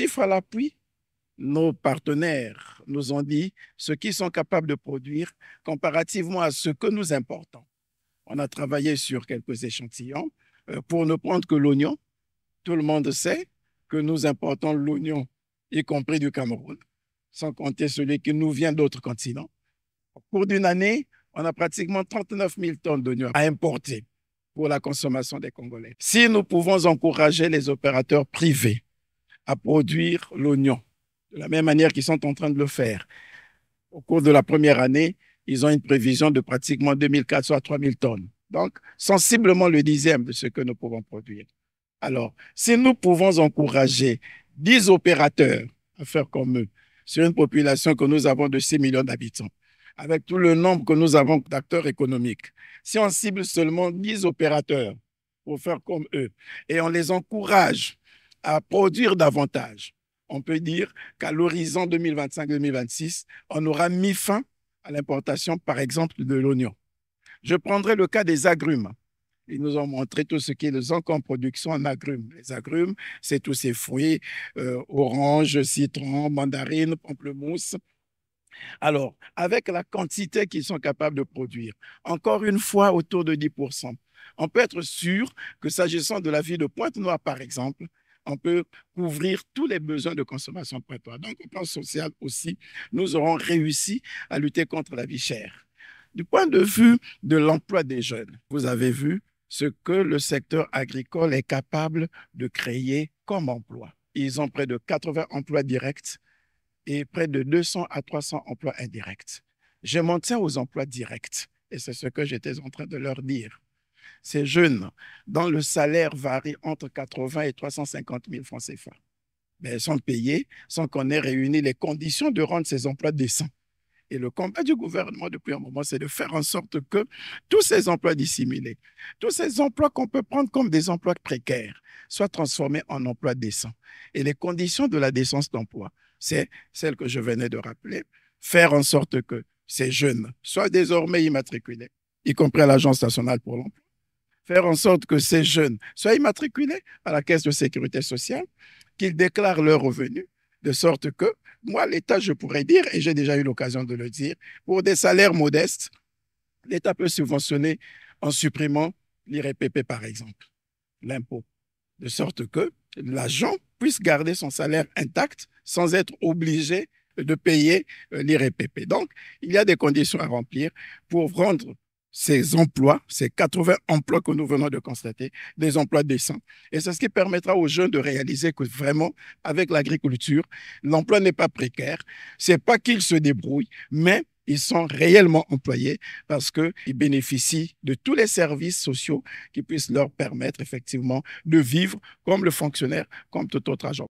chiffres à l'appui, nos partenaires nous ont dit ce qu'ils sont capables de produire comparativement à ce que nous importons. On a travaillé sur quelques échantillons euh, pour ne prendre que l'oignon. Tout le monde sait que nous importons l'oignon, y compris du Cameroun, sans compter celui qui nous vient d'autres continents. Au cours d'une année, on a pratiquement 39 000 tonnes d'oignons à importer pour la consommation des Congolais. Si nous pouvons encourager les opérateurs privés à produire l'oignon, de la même manière qu'ils sont en train de le faire. Au cours de la première année, ils ont une prévision de pratiquement 2004 à 3000 tonnes. Donc, sensiblement le dixième de ce que nous pouvons produire. Alors, si nous pouvons encourager 10 opérateurs à faire comme eux sur une population que nous avons de 6 millions d'habitants, avec tout le nombre que nous avons d'acteurs économiques, si on cible seulement 10 opérateurs pour faire comme eux et on les encourage à produire davantage. On peut dire qu'à l'horizon 2025-2026, on aura mis fin à l'importation, par exemple, de l'oignon. Je prendrai le cas des agrumes. Ils nous ont montré tout ce qu'ils ont en production en agrumes. Les agrumes, c'est tous ces fruits, euh, oranges, citrons, mandarines, pamplemousses. Alors, avec la quantité qu'ils sont capables de produire, encore une fois autour de 10%, on peut être sûr que s'agissant de la ville de Pointe-Noire, par exemple, on peut couvrir tous les besoins de consommation prétoire. Donc, au plan social aussi, nous aurons réussi à lutter contre la vie chère. Du point de vue de l'emploi des jeunes, vous avez vu ce que le secteur agricole est capable de créer comme emploi. Ils ont près de 80 emplois directs et près de 200 à 300 emplois indirects. Je m'en tiens aux emplois directs et c'est ce que j'étais en train de leur dire ces jeunes dont le salaire varie entre 80 et 350 000 francs CFA. Mais ben, sont payés sans qu'on ait réuni les conditions de rendre ces emplois décents. Et le combat du gouvernement depuis un moment, c'est de faire en sorte que tous ces emplois dissimulés, tous ces emplois qu'on peut prendre comme des emplois précaires, soient transformés en emplois décents. Et les conditions de la décence d'emploi, c'est celles que je venais de rappeler, faire en sorte que ces jeunes soient désormais immatriculés, y compris à l'Agence nationale pour l'emploi, faire en sorte que ces jeunes soient immatriculés à la caisse de sécurité sociale, qu'ils déclarent leurs revenus, de sorte que moi, l'État, je pourrais dire, et j'ai déjà eu l'occasion de le dire, pour des salaires modestes, l'État peut subventionner en supprimant l'IRPP, par exemple, l'impôt, de sorte que l'agent puisse garder son salaire intact sans être obligé de payer euh, l'IRPP. Donc, il y a des conditions à remplir pour rendre ces emplois, ces 80 emplois que nous venons de constater, des emplois décents. Et c'est ce qui permettra aux jeunes de réaliser que vraiment, avec l'agriculture, l'emploi n'est pas précaire. C'est pas qu'ils se débrouillent, mais ils sont réellement employés parce qu'ils bénéficient de tous les services sociaux qui puissent leur permettre effectivement de vivre comme le fonctionnaire, comme tout autre agent.